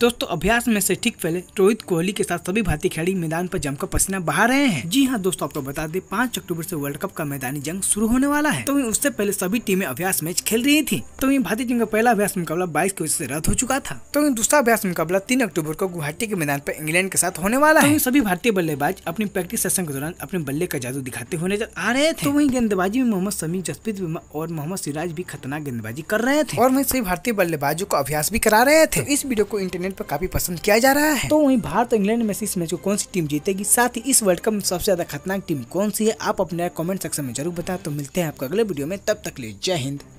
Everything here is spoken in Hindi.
दोस्तों अभ्यास में से ठीक पहले रोहित कोहली के साथ सभी भारतीय खिलाड़ी मैदान पर जमकर पसीना बहा रहे हैं जी हाँ दोस्तों आपको बता दें पांच अक्टूबर से वर्ल्ड कप का मैदानी जंग शुरू होने वाला है तो उससे पहले सभी टीमें अभ्यास मैच खेल रही थी तो वही भारतीय टीम का पहला अभ्यास मुकाबला बाईस की वजह से रद्द हो चुका था तो वही दूसरा अभ्यास मुकाबला तीन अक्टूबर को गुवाहाटी के मैदान पर इंग्लैंड के साथ होने वाला तो है सभी भारतीय बल्लेबाज अपनी प्रैक्टिस सेशन के दौरान अपने बल्ले का जादू दिखाते हुए नजर आ रहे थे तो गेंदबाजी में मोहम्मद समी जसप्रीत और मोहम्मद सिराज भी खतरनाक गेंदबाजी कर रहे थे और वही सभी भारतीय बल्लेबाजों को अभ्यास भी करा रहे थे तो इस वीडियो को इंटरनेट इंग्लैंड पर काफी पसंद किया जा रहा है तो वहीं भारत और इंग्लैंड में से इस मैच को कौन सी टीम जीतेगी साथ ही इस वर्ल्ड कप में सबसे ज्यादा खतरनाक टीम कौन सी है आप अपने कमेंट सेक्शन में जरूर बताए तो मिलते हैं आपको अगले वीडियो में तब तक लिए जय हिंद